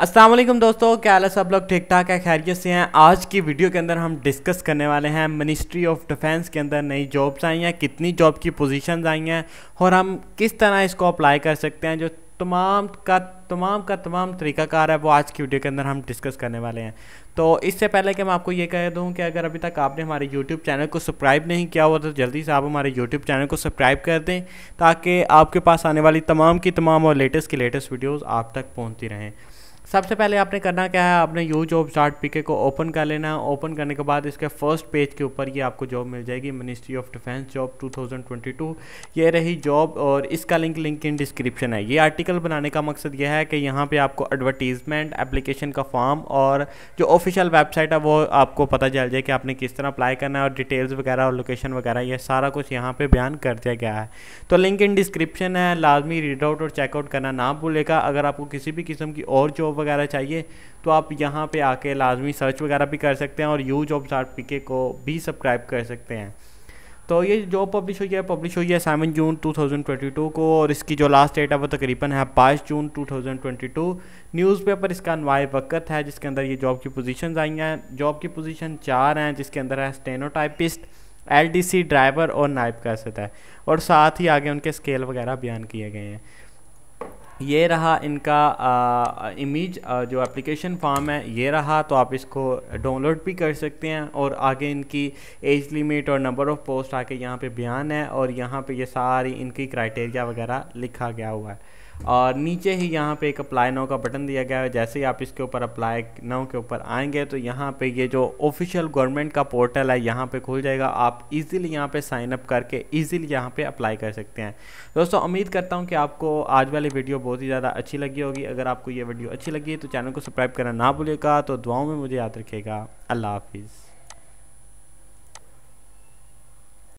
असलम दोस्तों क्या हाल है सब लोग ठीक ठाक है खैरियत से हैं आज की वीडियो के अंदर हम डिस्कस करने वाले हैं मिनिस्ट्री ऑफ डिफेंस के अंदर नई जॉब्स आई हैं कितनी जॉब की पोजीशंस आई हैं और हम किस तरह इसको अप्लाई कर सकते हैं जो तमाम का तमाम का तमाम तरीकाकार है वो आज की वीडियो के अंदर हम डिस्कस करने वाले हैं तो इससे पहले कि मैं आपको ये कह दूँ कि अगर अभी तक आपने हमारे YouTube चैनल को सब्सक्राइब नहीं किया हुआ तो जल्दी से आप हमारे YouTube चैनल को सब्सक्राइब कर दें ताकि आपके पास आने वाली तमाम की तमाम और लेटेस्ट की लेटेस्ट वीडियोज़ आप तक पहुँचती रहें सबसे पहले आपने करना क्या है आपने यू जॉब स्टार्ट पीके को ओपन कर लेना है ओपन करने के बाद इसके फर्स्ट पेज के ऊपर ये आपको जॉब मिल जाएगी मिनिस्ट्री ऑफ डिफेंस जॉब 2022 ये रही जॉब और इसका लिंक लिंक इन डिस्क्रिप्शन है ये आर्टिकल बनाने का मकसद ये है कि यहाँ पे आपको एडवर्टीजमेंट एप्लीकेशन का फॉर्म और जो ऑफिशियल वेबसाइट है वो आपको पता चल जाए कि आपने किस तरह अप्लाई करना है और डिटेल्स वगैरह और लोकेशन वगैरह ये सारा कुछ यहाँ पर बयान कर दिया गया है तो लिंक इन डिस्क्रिप्शन है लाजमी रीड आउट और चेकआउट करना ना भूलेगा अगर आपको किसी भी किस्म की और जॉब वगैरह चाहिए तो आप यहाँ पे आके लाजमी सर्च वगैरह भी कर सकते हैं और यू जॉब चार्ट पी को भी सब्सक्राइब कर सकते हैं तो ये जॉब पब्लिश हुई है पब्लिश हुई है सेवन जून 2022 को और इसकी जो लास्ट डेट है वो तकरीबन है पाँच जून 2022 न्यूज़पेपर इसका नवाए वक़्त है जिसके अंदर ये जॉब की पोजीशन आई हैं जॉब की पोजीशन चार हैं जिसके अंदर है स्टेनोटाइपिस्ट एलडीसी ड्राइवर और नाइप का है और साथ ही आगे उनके स्केल वगैरह बयान किए गए हैं ये रहा इनका इमेज जो एप्लीकेशन फॉर्म है ये रहा तो आप इसको डाउनलोड भी कर सकते हैं और आगे इनकी एज लिमिट और नंबर ऑफ़ पोस्ट आके यहाँ पे बयान है और यहाँ पे ये सारी इनकी क्राइटेरिया वगैरह लिखा गया हुआ है और नीचे ही यहाँ पे एक अप्लाई नाउ का बटन दिया गया है जैसे ही आप इसके ऊपर अप्लाई नाउ के ऊपर आएंगे तो यहाँ पे ये जो ऑफिशियल गवर्नमेंट का पोर्टल है यहाँ पे खुल जाएगा आप इजीली यहाँ पे साइन अप करके इजीली यहाँ पे अप्लाई कर सकते हैं दोस्तों उम्मीद करता हूँ कि आपको आज वाली वीडियो बहुत ही ज़्यादा अच्छी लगी होगी अगर आपको ये वीडियो अच्छी लगी तो चैनल को सब्सक्राइब करना ना भूलेगा तो दुआओं में मुझे याद रखेगा अल्लाह हाफिज़